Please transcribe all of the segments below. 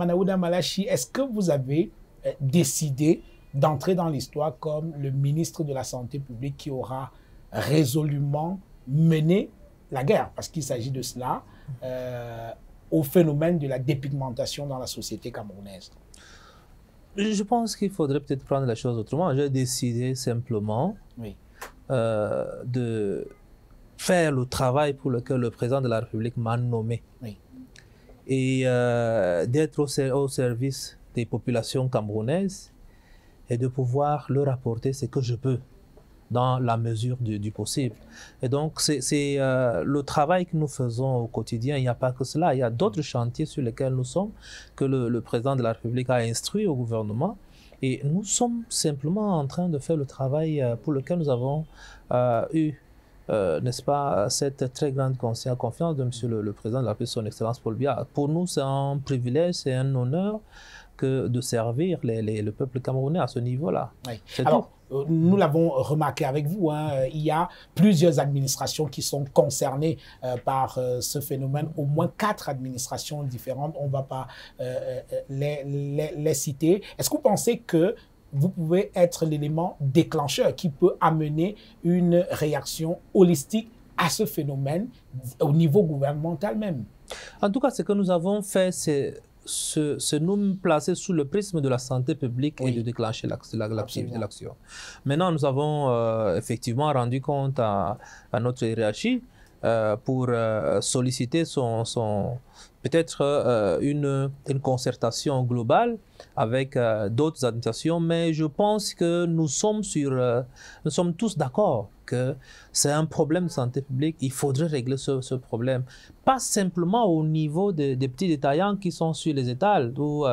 Manaouda Malachi, est-ce que vous avez euh, décidé d'entrer dans l'histoire comme le ministre de la Santé publique qui aura résolument mené la guerre, parce qu'il s'agit de cela, euh, au phénomène de la dépigmentation dans la société camerounaise Je pense qu'il faudrait peut-être prendre la chose autrement. J'ai décidé simplement euh, de faire le travail pour lequel le président de la République m'a nommé. Oui et euh, d'être au, au, service des populations camerounaises et de pouvoir leur apporter ce que je peux dans la mesure du, possible. Et donc, c'est euh, le travail que nous faisons au quotidien. Il n'y a pas que cela. Il y a d'autres chantiers sur lesquels nous sommes, que le, président de la République a instruit au gouvernement. Et nous sommes simplement en train de faire le travail euh, pour lequel nous avons eu euh, n'est-ce pas, cette très grande confiance de M. Le, Président de la République, son Excellence Paul Biya. Pour nous, c'est un privilège, c'est un honneur que de servir les, le peuple camerounais à ce niveau-là. Alors, euh, nous l'avons remarqué avec vous, hein, euh, il y a plusieurs administrations qui sont concernées par ce phénomène, au moins quatre administrations différentes, on ne va pas les citer. Est-ce que vous pensez que vous pouvez être l'élément déclencheur qui peut amener une réaction holistique à ce phénomène au niveau gouvernemental même. En tout cas, ce que nous avons fait, c'est nous placer sous le prisme de la santé publique et de déclencher de l'action. Maintenant, nous avons euh, effectivement rendu compte à, notre hiérarchie euh, pour euh, solliciter son, son, peut-être euh, une, concertation globale avec euh, d'autres administrations, mais je pense que nous sommes, sur, euh, nous sommes tous d'accord que c'est un problème de santé publique, il faudrait régler ce, problème. Pas simplement au niveau des petits détaillants qui sont sur les étals ou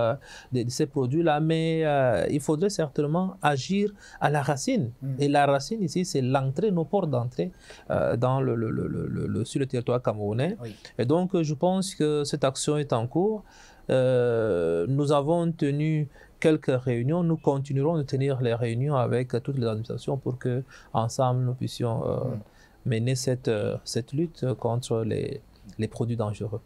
de, ces produits-là, mais il faudrait certainement agir à la racine. Mm. Et la racine ici, c'est l'entrée, nos portes d'entrée dans le, sur le territoire camerounais. Et donc, je pense que c'est L'action action est en cours. Euh, nous avons tenu quelques réunions. Nous continuerons de tenir les réunions avec toutes les administrations pour que, ensemble, nous puissions euh, mm. mener cette, euh, cette lutte contre les, produits dangereux.